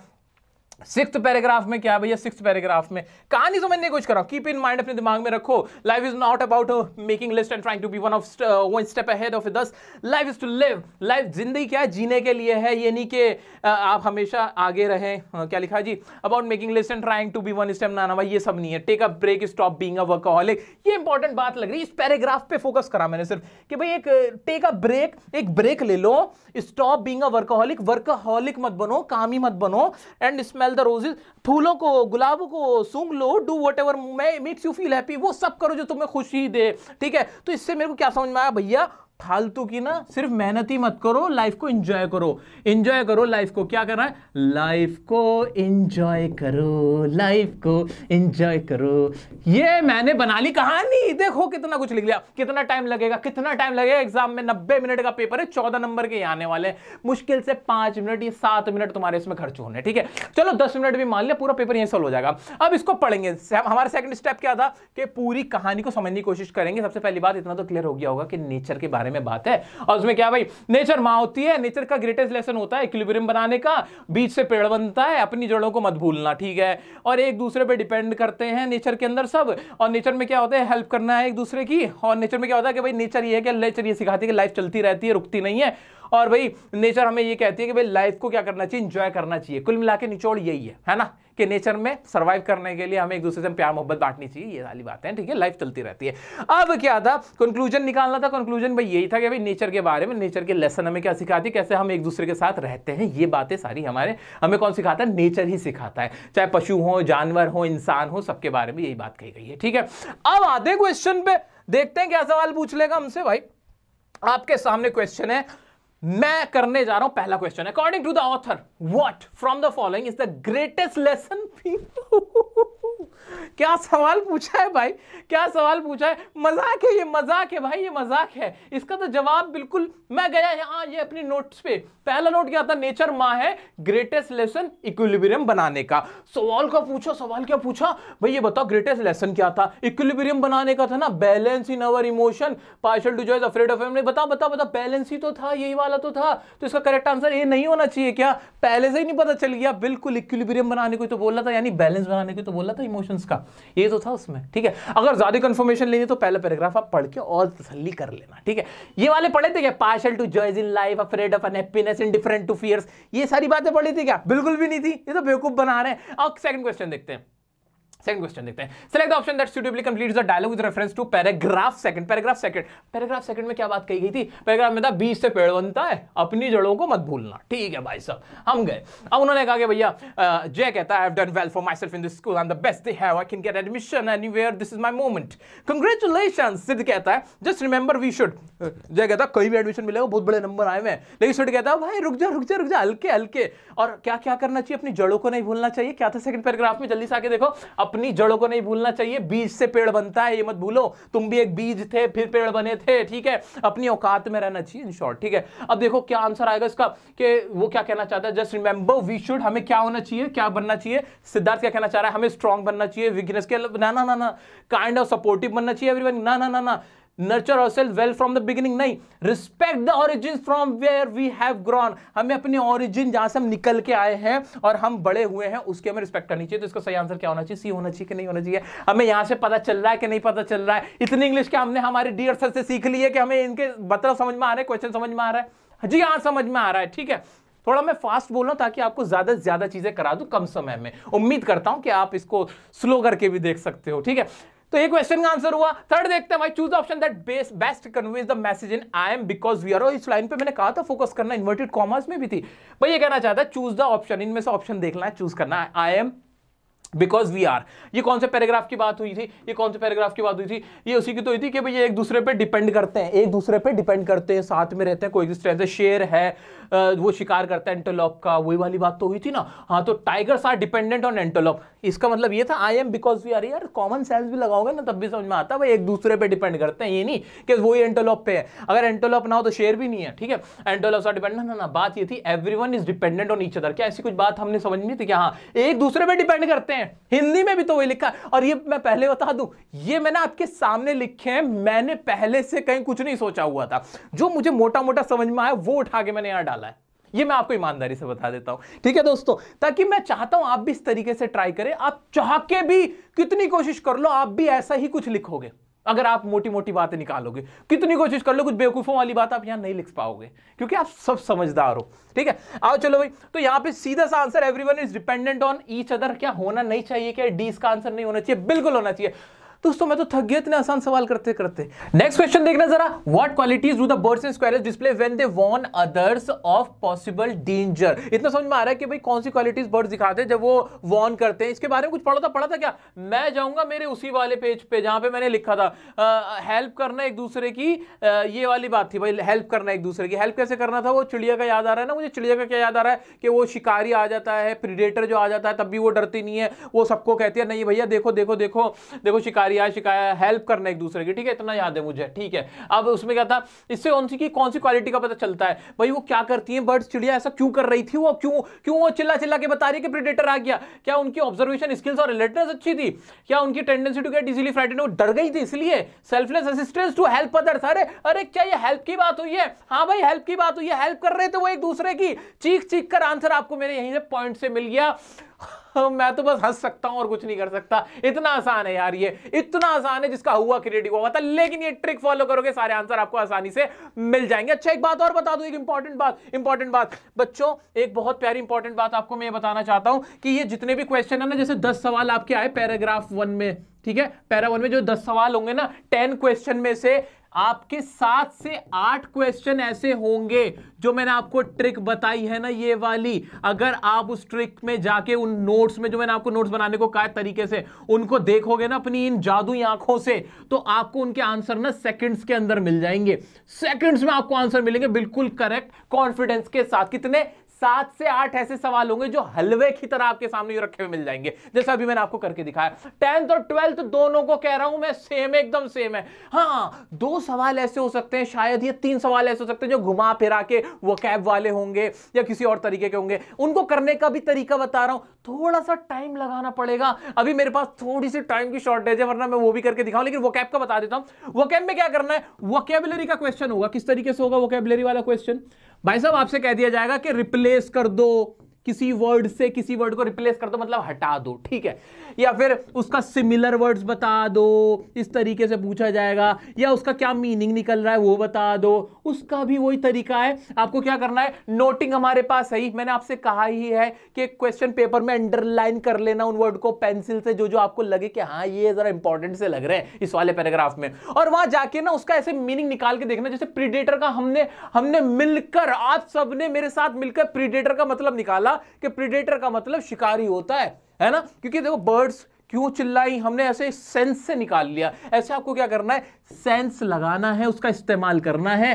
सिक्स पैराग्राफ में क्या भैया सिक्स पैराग्राफ में कहानी समझने की कोशिश करो कीप इन माइंड अपने दिमाग में रखो life is not about making list and trying to be one of one step ahead of this life is to live life जिंदगी क्या है जीने के लिए है ये नहीं कि uh, आप हमेशा आगे रहें हाँ, क्या लिखा जी about making list and trying to be one step ना भाई ये सब नहीं है take a break stop being a workaholic ये इंपॉर्टेंट बात लग रही है इस पैराग्राफ पे फोकस करा मैंने सिर्फ कि भाई एक टेक अ ब्रेक एक ब्रेक ले लो stop being a workaholic workaholic मत बनो काम ही मत बनो एंड इसमें स्मेल द रोजेज फूलों को गुलाबों को सूंघ लो do whatever makes you feel happy वो सब करो जो तुम्हें खुशी दे ठीक है तो इससे मेरे को क्या समझ में आया भैया फालतू की ना सिर्फ मेहनत ही मत करो लाइफ को एंजॉय करो एंजॉय करो लाइफ को क्या करना है लाइफ को एंजॉय करो लाइफ को एंजॉय करो ये मैंने बना ली कहानी देखो कितना कुछ लिख लिया कितना टाइम लगेगा कितना टाइम लगेगा एग्जाम में नब्बे मिनट का पेपर है चौदह नंबर के आने वाले मुश्किल से पांच मिनट या सात मिनट तुम्हारे इसमें खर्च होने ठीक है चलो दस मिनट भी मान लिया पूरा पेपर यहीं सोल्व हो जाएगा अब इसको पढ़ेंगे हमारा सेकंड स्टेप क्या था कि पूरी कहानी को समझने की कोशिश करेंगे सबसे पहली बात इतना तो क्लियर हो गया होगा कि नेचर के बारे बारे में बात है और उसमें क्या भाई नेचर माँ होती है नेचर का ग्रेटेस्ट लेसन होता है इक्विलिब्रियम बनाने का बीच से पेड़ बनता है अपनी जड़ों को मत भूलना ठीक है और एक दूसरे पर डिपेंड करते हैं नेचर के अंदर सब और नेचर में क्या होता है हेल्प करना है एक दूसरे की और नेचर में क्या होता है कि भाई नेचर ये है कि नेचर ये सिखाती है कि लाइफ चलती रहती है रुकती नहीं है और भाई नेचर हमें ये कहती है कि भाई लाइफ को क्या करना चाहिए इंजॉय करना चाहिए कुल मिला के निचोड़ यही है है ना कि नेचर में सर्वाइव करने के लिए हमें एक दूसरे से प्यार मोहब्बत बांटनी चाहिए ये वाली बातें ठीक है लाइफ चलती रहती है अब क्या था कंक्लूजन निकालना था कंक्लूजन भाई यही था कि भाई नेचर के बारे में नेचर के लेसन हमें क्या सिखाती है कैसे हम एक दूसरे के साथ रहते हैं ये बातें सारी हमारे हमें कौन सिखाता है नेचर ही सिखाता है चाहे पशु हो जानवर हो इंसान हो सबके बारे में यही बात कही गई है ठीक है अब आते क्वेश्चन पे देखते हैं क्या सवाल पूछ लेगा हमसे भाई आपके सामने क्वेश्चन है मैं करने जा रहा हूं पहला question according to the author what from the following is the greatest lesson क्या सवाल पूछा है भाई क्या सवाल पूछा है मजाक है ये मजाक है भाई ये मजाक है इसका तो जवाब बिल्कुल मैं गया यहां ये अपनी नोट्स पे पहला नोट क्या था नेचर माँ है ग्रेटेस्ट लेसन इक्विलिब्रियम बनाने का सवाल का पूछा सवाल क्या पूछा भाई ये बताओ ग्रेटेस्ट लेसन क्या था इक्विलिब्रियम बनाने का था ना balance in our emotion partial to joy afraid of बता बता बता बैलेंस ही तो था यही बात वाला तो था तो इसका करेक्ट आंसर ए नहीं होना चाहिए क्या पहले से ही नहीं पता चल गया बिल्कुल इक्विलिब्रियम बनाने को तो बोला था यानी बैलेंस बनाने को तो बोला था इमोशंस का ये तो था उसमें ठीक है अगर ज्यादा कंफर्मेशन लेनी तो पहला पैराग्राफ आप पढ़ के और तसली कर लेना ठीक है ये वाले पढ़े थे क्या partial to joys in life afraid of unhappiness in different to fears ये सारी बातें पढ़ी थी क्या बिल्कुल भी नहीं थी ये तो बेवकूफ बना रहे हैं अब सेकंड क्वेश्चन देखते हैं सेकंड क्वेश्चन देखते हैं select option that suitably completes the dialogue with reference to paragraph second paragraph second paragraph second में क्या बात कही गई थी पैराग्राफ में था बीज से पेड़ बनता है अपनी जड़ों को मत भूलना ठीक है भाई साहब हम गए अब उन्होंने कहा कि भैया जय कहता I have done well for myself in this school I am the best they have I can get admission anywhere this is my moment congratulations Siddh कहता है जस्ट रिमेंबर वी शुड जय कहता कहीं भी एडमिशन मिलेगा बहुत बड़े number आए हुए हैं लेकिन सिद्ध कहता है भाई रुक जा रुक जा रुक जा हल्के हल्के और क्या क्या करना चाहिए अपनी जड़ों को नहीं भूलना चाहिए क्या था सेकंड पैराग्राफ में जल्दी से आके देखो अपनी जड़ों को नहीं भूलना चाहिए बीज से पेड़ बनता है ये मत भूलो तुम भी एक बीज थे फिर पेड़ बने थे ठीक है अपनी औकात में रहना चाहिए इन शॉर्ट ठीक है अब देखो क्या आंसर आएगा इसका कि वो क्या कहना चाहता है जस्ट रिमेंबर वी शुड हमें क्या होना चाहिए क्या बनना चाहिए सिद्धार्थ क्या कहना चाह रहा है हमें स्ट्रांग बनना चाहिए वीकनेस के ना ना ना काइंड ऑफ सपोर्टिव बनना चाहिए एवरीवन ना ना ना ना नर्चर और self well from the beginning नहीं respect the origin from where we have grown हमें अपने ऑरिजिन जहां से हम निकल के आए हैं और हम बड़े हुए हैं उसके हमें रिस्पेक्ट करनी चाहिए तो इसका सही आंसर क्या होना चाहिए सी होना चाहिए कि नहीं होना चाहिए हमें यहाँ से पता चल रहा है कि नहीं पता चल रहा है इतनी इंग्लिश के हमने हमारे डियर सर से सीख ली है कि हमें इनके मतलब समझ में आ रहे हैं क्वेश्चन समझ में आ रहा है हाँ जी हाँ समझ में आ रहा है ठीक है थोड़ा मैं फास्ट बोल रहा हूँ ताकि आपको ज़्यादा से ज़्यादा चीज़ें करा दूं कम समय में उम्मीद करता हूं कि आप इसको स्लो करके भी देख सकते हो ठीक है तो ये क्वेश्चन का आंसर हुआ थर्ड देखते हैं भाई choose option that best conveys the message in I am because we are इस लाइन पे मैंने कहा था फोकस करना इन्वर्टेड कॉमर्स में भी थी भाई ये कहना चाहता है चूज द ऑप्शन इनमें से ऑप्शन देखना है चूज करना I am because we are ये कौन से पैराग्राफ की बात हुई थी ये कौन से पैराग्राफ की बात हुई थी ये उसी की तो हुई थी कि ये एक दूसरे पे डिपेंड करते हैं एक दूसरे पे डिपेंड करते हैं साथ में रहते हैं कोई एग्जिस्टेंस है शेर है वो शिकार करता है एंटोलॉप का वही वाली बात तो हुई थी ना हाँ तो tigers are dependent on antelope इसका मतलब ये था I am because we are यार कॉमन सेंस भी लगाओगे ना तब भी समझ में आता भाई एक दूसरे पर डिपेंड करते हैं ये नहीं कि वही एंटोलॉप पे है अगर एंटोलॉप ना हो तो शेयर भी नहीं है ठीक है एंटोलॉप आर ना ना बात ये थी every is dependent on each other क्या ऐसी कुछ बात हमने समझ नहीं थी कि हाँ एक दूसरे पर डिपेंड करते हैं हैं हिंदी में भी तो वही लिखा है और ये मैं पहले बता दूं ये मैंने आपके सामने लिखे हैं मैंने पहले से कहीं कुछ नहीं सोचा हुआ था जो मुझे मोटा मोटा समझ में आया वो उठा के मैंने यहां डाला है ये मैं आपको ईमानदारी से बता देता हूं ठीक है दोस्तों ताकि मैं चाहता हूं आप भी इस तरीके से ट्राई करें आप चाह के भी कितनी कोशिश कर लो आप भी ऐसा ही कुछ लिखोगे अगर आप मोटी मोटी बातें निकालोगे कितनी कोशिश कर लो कुछ बेवकूफ़ों वाली बात आप यहां नहीं लिख पाओगे क्योंकि आप सब समझदार हो ठीक है आओ चलो भाई तो यहां पे सीधा सा answer everyone is dependent on each other क्या होना नहीं चाहिए क्या डी इसका आंसर नहीं होना चाहिए बिल्कुल होना चाहिए दोस्तों मैं तो थक गया इतने आसान सवाल करते करते नेक्स्ट क्वेश्चन देखना जरा what qualities do the birds and squirrels display when they warn others of possible danger इतना समझ में आ रहा है कि भाई कौन सी क्वालिटीज बर्ड्स दिखाते हैं जब वो वार्न करते हैं इसके बारे में कुछ पढ़ा था तो पढ़ा था क्या मैं जाऊंगा मेरे उसी वाले पेज पे जहां पे मैंने लिखा था हेल्प करना एक दूसरे की आ, ये वाली बात थी भाई हेल्प करना एक दूसरे की हेल्प कैसे करना था वो चिड़िया का याद आ रहा है ना मुझे चिड़िया का क्या याद आ रहा है कि वो शिकारी आ जाता है प्रीडेटर जो आ जाता है तब भी वो डरती नहीं है वो सबको कहती है नहीं भैया देखो देखो देखो देखो शिकारी फरियाद शिकायत हेल्प करना एक दूसरे की ठीक है इतना याद है मुझे ठीक है अब उसमें क्या था इससे उनसी की कौन सी क्वालिटी का पता चलता है भाई वो क्या करती है बर्ड्स चिड़िया ऐसा क्यों कर रही थी वो क्यों क्यों वो चिल्ला चिल्ला के बता रही है कि प्रिडेटर आ गया क्या उनकी ऑब्जर्वेशन स्किल्स और रिलेटनेस अच्छी थी क्या उनकी tendency to get easily frightened वो डर गई थी इसलिए selfless assistance to help others अरे अरे क्या ये हेल्प की बात हुई है हाँ भाई हेल्प की बात हुई है हेल्प कर रहे थे वो एक दूसरे की चीख चीख कर आंसर आपको मेरे यहीं से पॉइंट से मिल गया मैं तो बस हंस सकता हूं और कुछ नहीं कर सकता इतना आसान है यार ये इतना आसान है जिसका हुआ क्रिएटिव हुआ था लेकिन ये ट्रिक फॉलो करोगे सारे आंसर आपको आसानी से मिल जाएंगे अच्छा एक बात और बता दू एक इंपॉर्टेंट बात इंपॉर्टेंट बात बच्चों एक बहुत प्यारी इंपॉर्टेंट बात आपको मैं बताना चाहता हूं कि ये जितने भी क्वेश्चन है ना जैसे दस सवाल आपके आए पैराग्राफ वन में ठीक है पैरा वन में जो दस सवाल होंगे ना टेन क्वेश्चन में से आपके सात से आठ क्वेश्चन ऐसे होंगे जो मैंने आपको ट्रिक बताई है ना ये वाली अगर आप उस ट्रिक में जाके उन नोट्स में जो मैंने आपको नोट्स बनाने को कहा तरीके से उनको देखोगे ना अपनी इन जादुई आंखों से तो आपको उनके आंसर ना सेकंड्स के अंदर मिल जाएंगे सेकंड्स में आपको आंसर मिलेंगे बिल्कुल करेक्ट कॉन्फिडेंस के साथ कितने सात से आठ ऐसे सवाल होंगे जो हलवे की तरह आपके सामने ये रखे हुए मिल जाएंगे जैसे अभी मैंने आपको करके दिखाया टेंथ और ट्वेल्थ दोनों को कह रहा हूं मैं सेम एकदम सेम है हाँ दो सवाल ऐसे हो सकते हैं शायद ये तीन सवाल ऐसे हो सकते हैं जो घुमा फिरा के वो कैब वाले होंगे या किसी और तरीके के होंगे उनको करने का भी तरीका बता रहा हूं थोड़ा सा टाइम लगाना पड़ेगा अभी मेरे पास थोड़ी सी टाइम की शॉर्टेज है वरना मैं वो भी करके दिखाऊं लेकिन वो कैब का बता देता हूं वो कैब में क्या करना है वोकेबलरी का क्वेश्चन होगा किस तरीके से होगा वोकेबलरी वाला क्वेश्चन भाई साहब आपसे कह दिया जाएगा कि रिप्लेस कर दो किसी वर्ड से किसी वर्ड को रिप्लेस कर दो मतलब हटा दो ठीक है या फिर उसका सिमिलर वर्ड्स बता दो इस तरीके से पूछा जाएगा या उसका क्या मीनिंग निकल रहा है वो बता दो उसका भी वही तरीका है आपको क्या करना है नोटिंग हमारे पास है ही मैंने आपसे कहा ही है कि क्वेश्चन पेपर में अंडरलाइन कर लेना उन वर्ड को पेंसिल से जो जो आपको लगे कि हाँ ये जरा इंपॉर्टेंट से लग रहे हैं इस वाले पैराग्राफ में और वहां जाके ना उसका ऐसे मीनिंग निकाल के देखना जैसे प्रीडेटर का हमने हमने मिलकर आप सबने मेरे साथ मिलकर प्रीडेटर का मतलब निकाला कि प्रीडेटर का मतलब शिकारी होता है है ना क्योंकि देखो बर्ड्स क्यों चिल्लाई हमने ऐसे सेंस से निकाल लिया ऐसे आपको क्या करना है सेंस लगाना है उसका इस्तेमाल करना है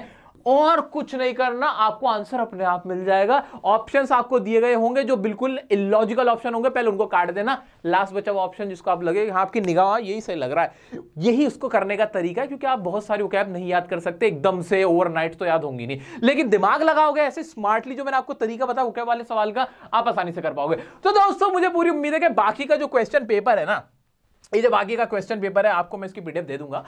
और कुछ नहीं करना आपको आंसर अपने आप मिल जाएगा ऑप्शंस आपको दिए गए होंगे जो बिल्कुल इलॉजिकल ऑप्शन होंगे पहले उनको काट देना लास्ट बचा हुआ ऑप्शन जिसको आप लगे हाँ आपकी निगाह यही सही लग रहा है यही उसको करने का तरीका है क्योंकि आप बहुत सारी कैब नहीं याद कर सकते एकदम से ओवरनाइट तो याद होंगी नहीं लेकिन दिमाग लगाओगे ऐसे स्मार्टली जो मैंने आपको तरीका बताया कैब वाले सवाल का आप आसानी से कर पाओगे तो दोस्तों मुझे पूरी उम्मीद है कि बाकी का जो क्वेश्चन पेपर है ना ये जब आगे का क्वेश्चन पेपर है आपको मैं इसकी पीडीएफ दे दूंगा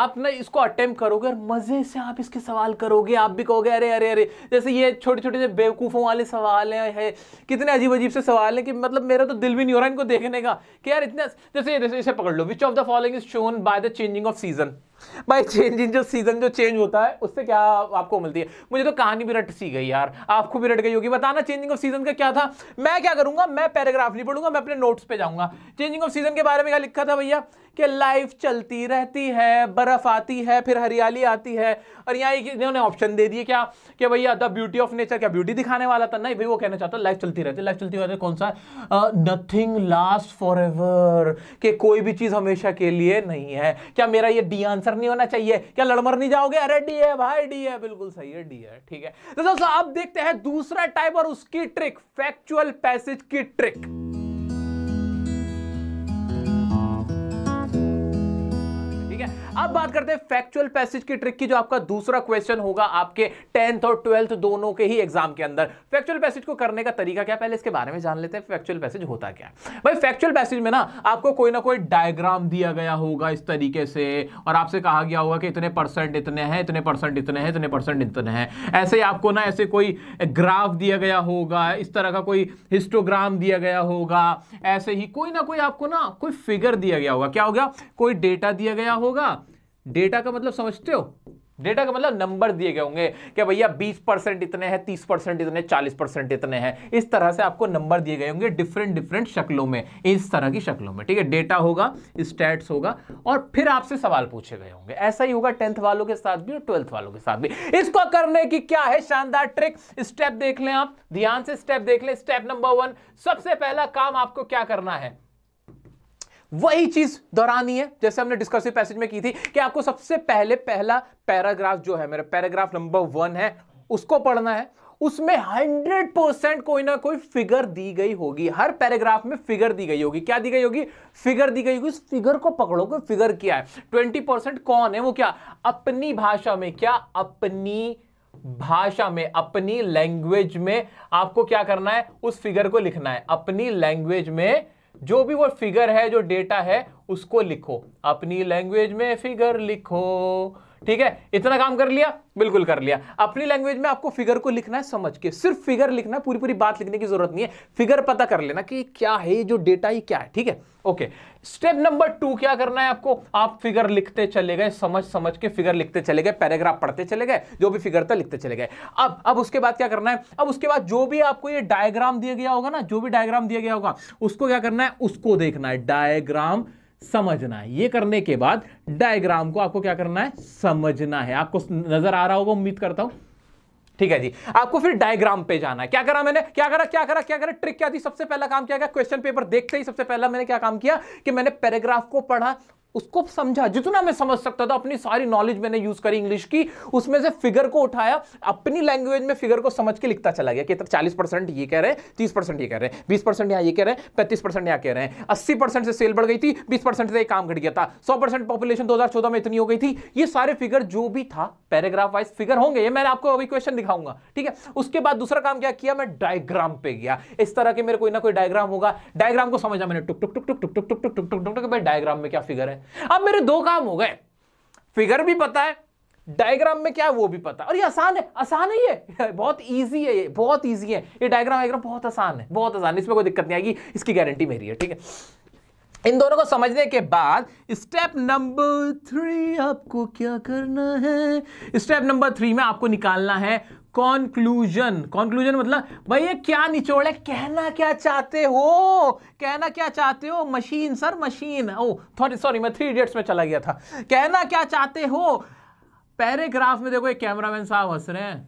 आप ना इसको अटेम्प्ट करोगे और मज़े से आप इसके सवाल करोगे आप भी कहोगे अरे अरे अरे जैसे ये छोटे छोटे से बेवकूफ़ों वाले सवाल हैं है, कितने अजीब अजीब से सवाल हैं कि मतलब मेरा तो दिल भी नहीं हो रहा इनको देखने का कि यार इतना जैसे जैसे इसे पकड़ लो which of the following is shown by the changing of season भाई चेंज इन जो सीजन जो चेंज होता है उससे क्या आपको मिलती है मुझे तो कहानी भी रट सी गई यार आपको भी रट गई होगी बताना चेंजिंग ऑफ सीजन का क्या था मैं क्या करूंगा मैं पैराग्राफ नहीं पढ़ूंगा मैं अपने नोट्स पे जाऊंगा चेंजिंग ऑफ सीजन के बारे में क्या लिखा था भैया कि लाइफ चलती रहती है बर्फ़ आती है फिर हरियाली आती है और यहाँ इन्होंने ऑप्शन दे दिए क्या कि भैया द ब्यूटी ऑफ नेचर क्या ब्यूटी दिखाने वाला था नहीं भाई वो कहना चाहता लाइफ चलती रहती है लाइफ चलती रहती कौन सा नथिंग लास्ट फॉर एवर कि कोई भी चीज़ हमेशा के लिए नहीं है क्या मेरा ये डी आंसर नहीं होना चाहिए क्या लड़मर नहीं जाओगे अरे डी है भाई डी है बिल्कुल सही है डी है ठीक है तो दोस्तों अब देखते हैं दूसरा टाइप और उसकी ट्रिक फैक्चुअल पैसेज की ट्रिक अब बात करते हैं फैक्चुअल पैसेज की ट्रिक की जो आपका दूसरा क्वेश्चन होगा आपके टेंथ और ट्वेल्थ दोनों के ही एग्जाम के अंदर फैक्चुअल पैसेज को करने का तरीका क्या पहले इसके बारे में जान लेते हैं फैक्चुअल पैसेज होता क्या है भाई फैक्चुअल पैसेज में ना आपको कोई ना कोई डायग्राम दिया गया होगा इस तरीके से और आपसे कहा गया होगा कि इतने परसेंट इतने हैं इतने परसेंट इतने हैं इतने परसेंट इतने हैं ऐसे ही आपको ना ऐसे कोई ग्राफ दिया गया होगा इस तरह का कोई हिस्टोग्राम दिया गया होगा ऐसे ही कोई ना कोई आपको ना कोई फिगर दिया गया होगा क्या हो गया कोई डेटा दिया गया होगा डेटा का मतलब समझते हो डेटा का मतलब नंबर दिए गए होंगे कि भैया 20 परसेंट इतने हैं 30 परसेंट इतने 40 परसेंट इतने हैं इस तरह से आपको नंबर दिए गए होंगे डिफरेंट डिफरेंट शक्लों में इस तरह की शक्लों में ठीक है डेटा होगा स्टैट्स होगा और फिर आपसे सवाल पूछे गए होंगे ऐसा ही होगा टेंथ वालों के साथ भी और ट्वेल्थ वालों के साथ भी इसको करने की क्या है शानदार ट्रिक स्टेप देख लें आप ध्यान से स्टेप देख लें स्टेप नंबर वन सबसे पहला काम आपको क्या करना है वही चीज दोहरानी है जैसे हमने डिस्कसिव पैसेज में की थी कि आपको सबसे पहले पहला पैराग्राफ जो है मेरा पैराग्राफ नंबर वन है उसको पढ़ना है उसमें हंड्रेड परसेंट कोई ना कोई फिगर दी गई होगी हर पैराग्राफ में फिगर दी गई होगी क्या दी गई होगी फिगर दी गई होगी इस फिगर को पकड़ो कोई फिगर क्या है ट्वेंटी परसेंट कौन है वो क्या अपनी भाषा में क्या अपनी भाषा में अपनी लैंग्वेज में आपको क्या करना है उस फिगर को लिखना है अपनी लैंग्वेज में जो भी वो फिगर है जो डेटा है उसको लिखो अपनी लैंग्वेज में फिगर लिखो ठीक है इतना काम कर लिया बिल्कुल कर लिया अपनी लैंग्वेज में आपको फिगर को लिखना है समझ के सिर्फ फिगर लिखना पूरी पूरी बात लिखने की जरूरत नहीं है फिगर पता कर लेना कि क्या है जो डेटा ही क्या है ठीक है ओके स्टेप नंबर टू क्या करना है आपको आप फिगर लिखते चले गए समझ समझ के फिगर लिखते चले गए पैराग्राफ पढ़ते चले गए जो भी फिगर था लिखते चले गए अब अब उसके बाद क्या करना है अब उसके बाद जो भी आपको ये डायग्राम दिया गया होगा ना जो भी डायग्राम दिया गया होगा उसको क्या करना है उसको देखना है डायग्राम समझना है ये करने के बाद डायग्राम को आपको क्या करना है समझना है आपको नजर आ रहा होगा उम्मीद करता हूं ठीक है जी आपको फिर डायग्राम पे जाना है क्या करा मैंने क्या करा क्या करा क्या करा ट्रिक क्या थी सबसे पहला काम क्या किया क्वेश्चन पेपर देखते ही सबसे पहला मैंने क्या काम किया कि मैंने पैराग्राफ को पढ़ा उसको समझा जितना मैं समझ सकता था अपनी सारी नॉलेज मैंने यूज करी इंग्लिश की उसमें से फिगर को उठाया अपनी लैंग्वेज में फिगर को समझ के लिखता चला गया कि चालीस परसेंट ये कह रहे हैं तीस परसेंट ये कह रहे हैं बीस परसेंट यहाँ ये कह रहे हैं पैंतीस परसेंट यहाँ कह रहे हैं अस्सी परसेंट से सेल बढ़ गई थी बीस परसेंट से काम घट गया था सौ परसेंट पॉपुलेशन दो में इतनी हो गई थी ये सारे फिगर जो भी था पैराग्राफ वाइज फिगर होंगे ये मैंने आपको अभी क्वेश्चन दिखाऊंगा ठीक है उसके बाद दूसरा काम क्या किया मैं डायग्राम पे गया इस तरह के मेरे कोई ना कोई डायग्राम होगा डायग्राम को समझा मैंने टुक टुक टुक टुक टुक टुक टुक टुक टुक टुक टुक डायग्राम में क्या फिगर है अब मेरे दो काम हो गए फिगर भी पता है डायग्राम में क्या है वो भी पता है और ये आसान है आसान है ये बहुत इजी है ये बहुत इजी है ये डायग्राम वायग्राम बहुत आसान है बहुत आसान है इसमें कोई दिक्कत नहीं आएगी इसकी गारंटी मेरी है ठीक है इन दोनों को समझने के बाद स्टेप नंबर थ्री आपको क्या करना है स्टेप नंबर थ्री में आपको निकालना है कॉन्क्लूजन कॉन्क्लूजन मतलब भाई ये क्या निचोड़ है कहना क्या चाहते हो कहना क्या चाहते हो मशीन सर मशीन ओ थोड़ी सॉरी मैं थ्री इडियट्स में चला गया था कहना क्या चाहते हो पैराग्राफ में देखो ये कैमरामैन साहब हंस रहे हैं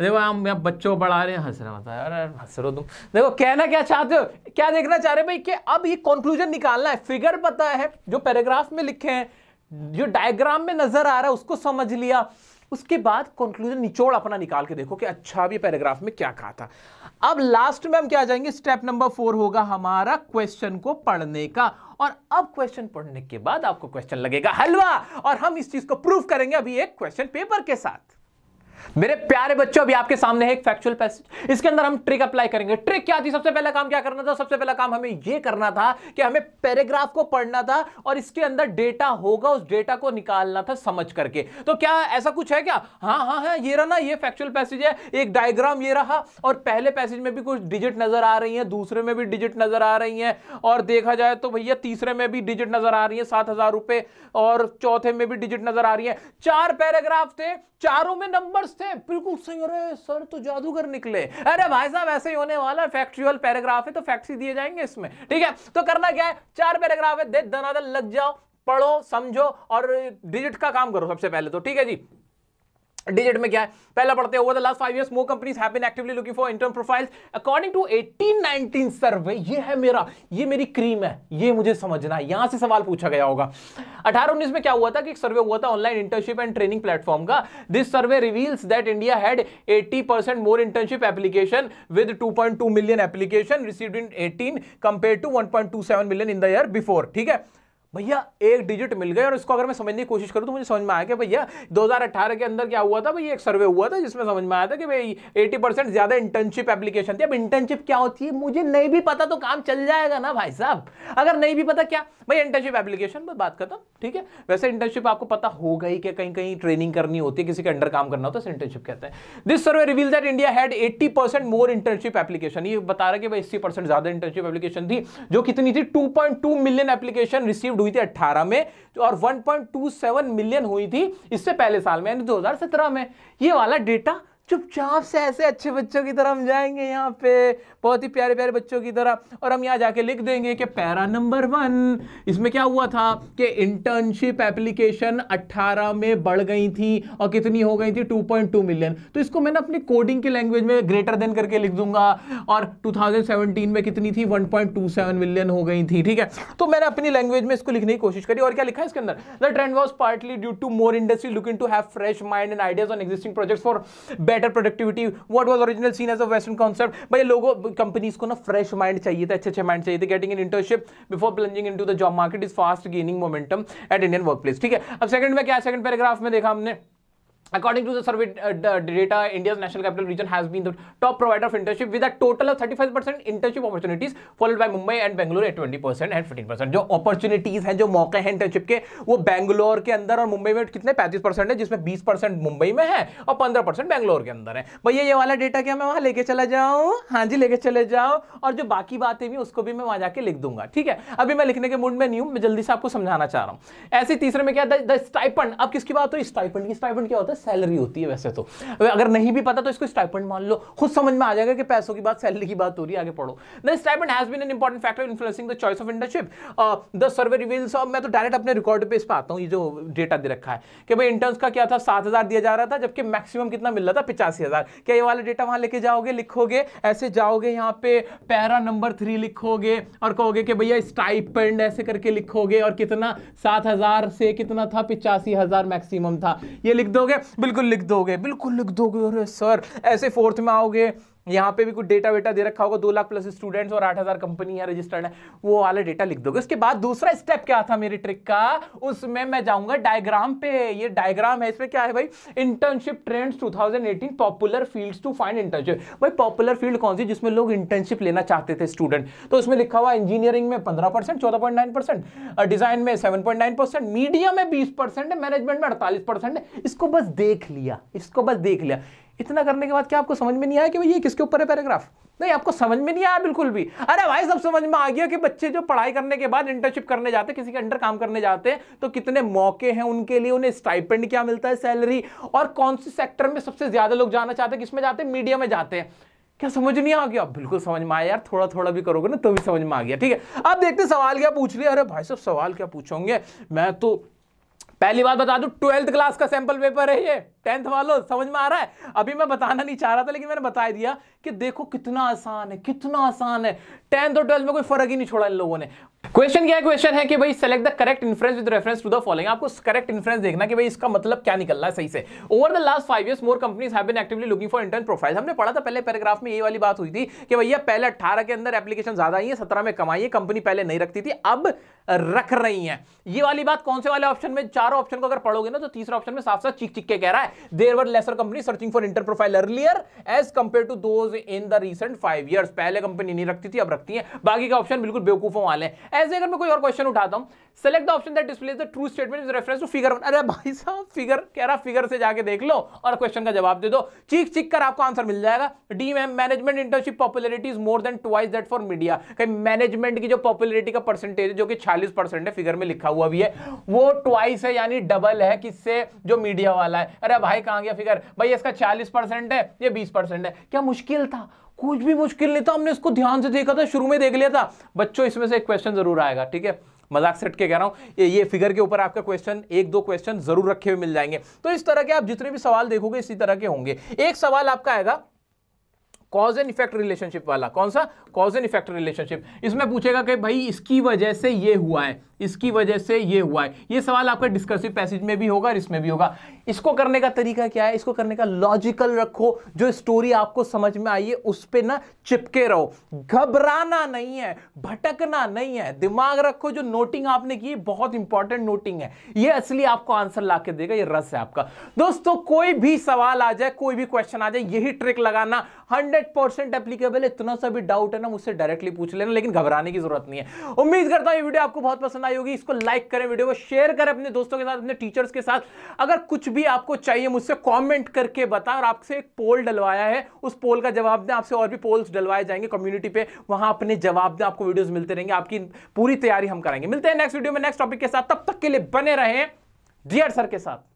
देखो हम यहाँ बच्चों पढ़ा रहे हैं हंस रहे बताया मतलब, अरे हंस रो तुम देखो कहना क्या चाहते हो क्या देखना चाह रहे भाई कि अब ये कॉन्क्लूजन निकालना है फिगर पता है जो पैराग्राफ में लिखे हैं जो डायग्राम में नजर आ रहा है उसको समझ लिया उसके बाद कंक्लूजन निचोड़ अपना निकाल के देखो कि अच्छा भी पैराग्राफ में क्या कहा था अब लास्ट में हम क्या जाएंगे स्टेप नंबर फोर होगा हमारा क्वेश्चन को पढ़ने का और अब क्वेश्चन पढ़ने के बाद आपको क्वेश्चन लगेगा हलवा और हम इस चीज को प्रूव करेंगे अभी एक क्वेश्चन पेपर के साथ मेरे प्यारे बच्चों अभी आपके सामने है एक फैक्चुअल पैसेज इसके अंदर हम ट्रिक अप्लाई करेंगे ट्रिक क्या थी सबसे पहला काम क्या करना था सबसे पहला काम हमें यह करना था कि हमें पैराग्राफ को पढ़ना था और इसके अंदर डेटा होगा उस डेटा को निकालना था समझ करके तो क्या ऐसा कुछ है क्या हाँ हाँ हाँ ये रहा ना ये फैक्चुअल पैसेज है एक डायग्राम ये रहा और पहले पैसेज में भी कुछ डिजिट नजर आ रही है दूसरे में भी डिजिट नजर आ रही है और देखा जाए तो भैया तीसरे में भी डिजिट नजर आ रही है सात और चौथे में भी डिजिट नजर आ रही है चार पैराग्राफ थे चारों में नंबर्स थे बिल्कुल सही अरे सर तो जादूगर निकले अरे भाई साहब ऐसे ही होने वाला फैक्चुअल पैराग्राफ है तो फैक्ट्री दिए जाएंगे इसमें ठीक है तो करना क्या है चार पैराग्राफ है दे दनादन लग जाओ पढ़ो समझो और डिजिट का काम करो सबसे पहले तो ठीक है जी डिजिट में क्या है पहला पढ़ते हैं over the last five years more companies have been actively looking for intern profiles according to 1819 survey ये है मेरा ये मेरी क्रीम है ये मुझे समझना है यहां से सवाल पूछा गया होगा 18-19 में क्या हुआ था कि एक सर्वे हुआ था online internship and training platform का this survey reveals that India had 80% more internship application with 2.2 million application received in 18 compare to 1.27 million in the year before ठीक है भैया एक डिजिट मिल गए और इसको अगर मैं समझने की कोशिश करूं तो मुझे समझ में आया कि भैया 2018 के अंदर क्या हुआ था भैया एक सर्वे हुआ था जिसमें समझ में आया था कि भाई 80 परसेंट ज़्यादा इंटर्नशिप एप्लीकेशन थी अब इंटर्नशिप क्या होती है मुझे नहीं भी पता तो काम चल जाएगा ना भाई साहब अगर नहीं भी पता क्या भाई इंटर्नशिप एप्लीकेशन पर बात करता हूँ ठीक है वैसे इंटर्नशिप आपको पता हो गई कि कहीं कहीं ट्रेनिंग करनी होती है किसी के अंडर काम करना होता है इंटर्नशिप कहते हैं this survey reveal that India had eighty more internship application ये बता रहा कि भाई अस्सी ज़्यादा इंटर्नशिप एप्लीकेशन थी जो कितनी थी टू मिलियन एप्लीकेशन रिसीव फंड हुई थी 18 में और 1.27 मिलियन हुई थी इससे पहले साल में यानी 2017 में ये वाला डेटा चुपचाप से ऐसे अच्छे बच्चों की तरह हम जाएंगे यहाँ पे बहुत ही प्यारे प्यारे बच्चों की तरह और हम यहाँ जाके लिख देंगे कि पैरा नंबर वन इसमें क्या हुआ था कि इंटर्नशिप एप्लीकेशन 18 में बढ़ गई थी और कितनी हो गई थी 2.2 मिलियन तो इसको मैंने अपनी कोडिंग की लैंग्वेज में ग्रेटर देन करके लिख दूंगा और टू में कितनी थी वन मिलियन हो गई थी ठीक है तो मैंने अपनी लैंग्वेज में इसको लिखने की कोशिश करी और क्या लिखा है इसके अंदर the trend was partly due to more industry looking to have fresh mind and ideas on existing project for better better productivity what was original seen as a western concept भाई लोगों कंपनीज को ना fresh mind चाहिए था अच्छे अच्छे mind चाहिए थे getting in internship before plunging to the job market is fast gaining momentum at Indian place ठीक है अब सेकंड में क्या सेकंड पैराग्राफ में देखा हमने According to the survey uh, data, India's national capital region has been the top provider of internship with a total of 35% internship opportunities, followed by Mumbai and Bangalore at 20% and 15%. जो opportunities हैं, जो मौके हैं internship के, वो Bangalore के अंदर और Mumbai में कितने 35% हैं, जिसमें 20% Mumbai में हैं और 15% Bangalore के अंदर हैं। भैया ये वाला data क्या मैं वहाँ लेके चला जाऊँ? हाँ जी लेके चले जाओ और जो बाकी बातें भी उसको भी मैं वहाँ जाके लिख दूंगा. ठीक है अभी मैं लिखने के मूड में नहीं हूँ मैं जल्दी से आपको समझाना चाह रहा हूँ ऐसे तीसरे में क्या था द स्टाइपन अब किसकी बात हो स्टाइपन की स्टाइपन क्या होता है सैलरी होती है वैसे तो अगर नहीं भी पता तो इसको स्टाइपेंड मान लो खुद समझ में आ जाएगा कि पैसों की बात सैलरी की बात हो रही है आगे पढ़ो the stipend has been an important factor influencing the choice of internship the survey reveals और मैं तो डायरेक्ट अपने रिकॉर्ड पे इस पर आता हूँ ये जो डेटा दे रखा है कि भाई इंटर्न्स का क्या था सात हज़ार दिया जा रहा था जबकि मैक्सिमम कितना मिल रहा था पिचासी हज़ार क्या ये वाला डेटा वहाँ लेके जाओगे लिखोगे ऐसे जाओगे यहाँ पे पैरा नंबर थ्री लिखोगे और कहोगे कि भैया स्टाइपेंड ऐसे करके लिखोगे और कितना सात हज़ार से कितना था पिचासी हज़ार मैक्सिमम था ये लिख दोगे बिल्कुल लिख दोगे बिल्कुल लिख दोगे अरे सर ऐसे फोर्थ में आओगे यहाँ पे भी कुछ डेटा वेटा दे रखा होगा दो लाख प्लस स्टूडेंट्स और आठ हजार कंपनी है रजिस्टर्ड है वो वाला डेटा लिख दोगे उसके बाद दूसरा स्टेप क्या था मेरी ट्रिक का उसमें मैं जाऊंगा डायग्राम पे ये डायग्राम है इसमें क्या है भाई internship trends 2018 popular fields to find internship भाई पॉपुलर फील्ड कौन सी जिसमें लोग इंटर्नशिप लेना चाहते थे स्टूडेंट तो उसमें लिखा हुआ इंजीनियरिंग में पंद्रह परसेंट चौदह पॉइंट नाइन परसेंट डिजाइन में seven point nine percent media में बीस परसेंट है मैनेजमेंट में अड़तालीस परसेंट है इसको बस देख लिया इसको बस देख लिया इतना करने के बाद क्या आपको समझ में नहीं आया कि भाई ये किसके ऊपर है पैराग्राफ नहीं आपको समझ में नहीं आया बिल्कुल भी अरे भाई सब समझ में आ गया कि बच्चे जो पढ़ाई करने के बाद इंटर्नशिप करने जाते किसी के अंडर काम करने जाते हैं तो कितने मौके हैं उनके लिए उन्हें स्टाइपेंड क्या मिलता है सैलरी और कौन से सेक्टर में सबसे ज्यादा लोग जाना चाहते हैं किसमें जाते हैं मीडिया में जाते हैं क्या समझ नहीं आ गया बिल्कुल समझ में आया यार थोड़ा थोड़ा भी करोगे ना तो भी समझ में आ गया ठीक है अब देखते सवाल क्या पूछ लिया अरे भाई सब सवाल क्या पूछोगे मैं तो पहली बात बता दू ट्वेल्थ क्लास का सैंपल पेपर है ये टेंथ वालों समझ में आ रहा है अभी मैं बताना नहीं चाह रहा था लेकिन मैंने बता दिया कि देखो कितना आसान है कितना आसान है टेंथ और ट्वेल्थ में कोई फर्क ही नहीं छोड़ा इन लोगों ने क्वेश्चन क्या है क्वेश्चन है कि भाई select the correct inference with reference to the following आपको करेक्ट इन्फ्रेंस देखना कि भाई इसका मतलब क्या निकल रहा है सही से over the last five years more companies have been actively looking for intern profile हमने पढ़ा था पहले पैराग्राफ में ये वाली बात हुई थी कि भैया पहले अट्ठारह के अंदर एप्लीकेशन ज्यादा आई है सत्रह में कमाई है कंपनी पहले नहीं रखती थी अब रख रही है ये वाली बात कौन से वाले ऑप्शन में चारों ऑप्शन को अगर पढ़ोगे ना तो तीसरा ऑप्शन में साफ साफ चिक चिक के कह रहा है there were lesser company searching for intern profile earlier as compare to दो in the recent five year पहले कंपनी नहीं रखती थी अब रखती है बाकी का ऑप्शन बिल्कुल बेवकूफों वाले हैं ऐसे अगर मैं कोई और क्वेश्चन उठाता हूँ select the option that display the true statement is reference to figure one अरे भाई साहब फिगर कह रहा फिगर से जाके देख लो और क्वेश्चन का जवाब दे दो चीख चीख कर आपको आंसर मिल जाएगा डी मैम management internship popularity is more than twice that for media कहीं मैनेजमेंट की जो पॉपुलरिटी का परसेंटेज जो कि चालीस परसेंट है फिगर में लिखा हुआ भी है वो ट्वाइस है यानी डबल है किससे जो मीडिया वाला है अरे भाई कहाँ गया फिगर भाई इसका चालीस है ये बीस है क्या मुश्किल था कुछ भी मुश्किल नहीं था हमने इसको ध्यान से देखा था शुरू में देख लिया था बच्चों इसमें से एक क्वेश्चन जरूर आएगा ठीक है मजाक सेट के कह रहा हूं ये, ये फिगर के ऊपर आपका क्वेश्चन एक दो क्वेश्चन जरूर रखे हुए मिल जाएंगे तो इस तरह के आप जितने भी सवाल देखोगे इसी तरह के होंगे एक सवाल आपका आएगा कॉज एंड इफेक्ट रिलेशनशिप वाला कौन सा कॉज एंड इफेक्ट रिलेशनशिप इसमें पूछेगा कि भाई इसकी वजह से ये हुआ है इसकी वजह से ये हुआ है ये सवाल आपका डिस्कसिव पैसेज में भी होगा और इसमें भी होगा इसको करने का तरीका क्या है इसको करने का लॉजिकल रखो जो स्टोरी आपको समझ में आई है उस पर ना चिपके रहो घबराना नहीं है भटकना नहीं है दिमाग रखो जो नोटिंग आपने की बहुत इंपॉर्टेंट नोटिंग है ये असली आपको आंसर ला देगा ये रस है आपका दोस्तों कोई भी सवाल आ जाए कोई भी क्वेश्चन आ जाए यही ट्रिक लगाना हंड्रेड परसेंट एप्लीकेबल इतना सा भी डाउट है ना मुझसे डायरेक्टली पूछ लेना लेकिन घबराने की जरूरत नहीं है उम्मीद करता हूं ये वीडियो आपको बहुत पसंद आई आई होगी इसको लाइक करें वीडियो को शेयर करें अपने दोस्तों के साथ अपने टीचर्स के साथ अगर कुछ भी आपको चाहिए मुझसे कमेंट करके बताएं और आपसे एक पोल डलवाया है उस पोल का जवाब दें आपसे और भी पोल्स डलवाए जाएंगे कम्युनिटी पर वहाँ अपने जवाब दें आपको वीडियोज मिलते रहेंगे आपकी पूरी तैयारी हम करेंगे मिलते हैं नेक्स्ट वीडियो में नेक्स्ट टॉपिक के साथ तब तक के लिए बने रहें डियर सर के साथ